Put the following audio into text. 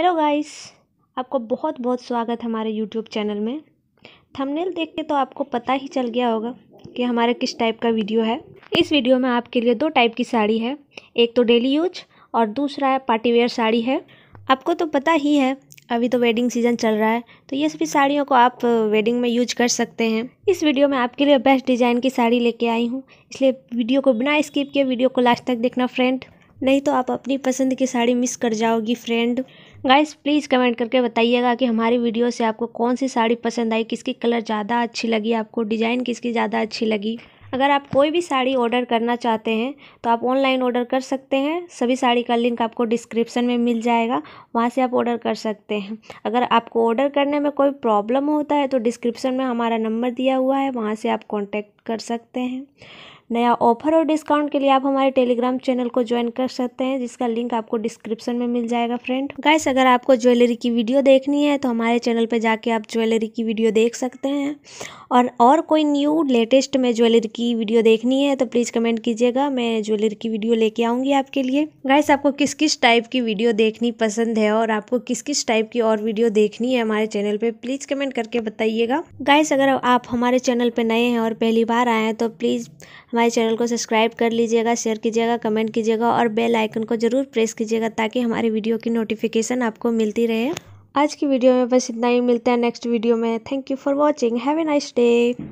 hello guys आपको बहुत बहुत स्वागत हमारे यूट्यूब चैनल में थंबनेल देख के तो आपको पता ही चल गया होगा कि हमारा किस टाइप का वीडियो है इस वीडियो में आपके लिए दो टाइप की साड़ी है एक तो डेली यूज और दूसरा है पार्टीवेयर साड़ी है आपको तो पता ही है अभी तो वेडिंग सीज़न चल रहा है तो ये सभी साड़ियों को आप वेडिंग में यूज कर सकते हैं इस वीडियो में आपके लिए बेस्ट डिज़ाइन की साड़ी लेके आई हूँ इसलिए वीडियो को बिना स्किप किए वीडियो को लास्ट तक देखना फ्रेंड नहीं तो आप अपनी पसंद की साड़ी मिस कर जाओगी फ्रेंड गाइस प्लीज़ कमेंट करके बताइएगा कि हमारी वीडियो से आपको कौन सी साड़ी पसंद आई किसकी कलर ज़्यादा अच्छी लगी आपको डिज़ाइन किसकी ज़्यादा अच्छी लगी अगर आप कोई भी साड़ी ऑर्डर करना चाहते हैं तो आप ऑनलाइन ऑर्डर कर सकते हैं सभी साड़ी का लिंक आपको डिस्क्रिप्शन में मिल जाएगा वहाँ से आप ऑर्डर कर सकते हैं अगर आपको ऑर्डर करने में कोई प्रॉब्लम होता है तो डिस्क्रिप्शन में हमारा नंबर दिया हुआ है वहाँ से आप कॉन्टैक्ट कर सकते हैं नया ऑफर और डिस्काउंट के लिए आप हमारे टेलीग्राम चैनल को ज्वाइन कर सकते हैं जिसका लिंक आपको डिस्क्रिप्शन में मिल जाएगा फ्रेंड गाइस अगर आपको ज्वेलरी की वीडियो देखनी है तो हमारे चैनल पर जाके आप ज्वेलरी की वीडियो देख सकते हैं और और कोई न्यू लेटेस्ट में ज्वेलरी की वीडियो देखनी है तो प्लीज़ कमेंट कीजिएगा मैं ज्वेलरी की वीडियो लेके आऊँगी आपके लिए गाइस आपको किस किस टाइप की वीडियो देखनी पसंद है और आपको किस किस टाइप की और वीडियो देखनी है हमारे चैनल पर प्लीज़ कमेंट करके बताइएगा गाइस अगर आप हमारे चैनल पर नए हैं और पहली बार बाहर आए हैं तो प्लीज़ हमारे चैनल को सब्सक्राइब कर लीजिएगा शेयर कीजिएगा कमेंट कीजिएगा और बेल आइकन को ज़रूर प्रेस कीजिएगा ताकि हमारे वीडियो की नोटिफिकेशन आपको मिलती रहे आज की वीडियो में बस इतना ही मिलता है नेक्स्ट वीडियो में thank you for watching have a nice day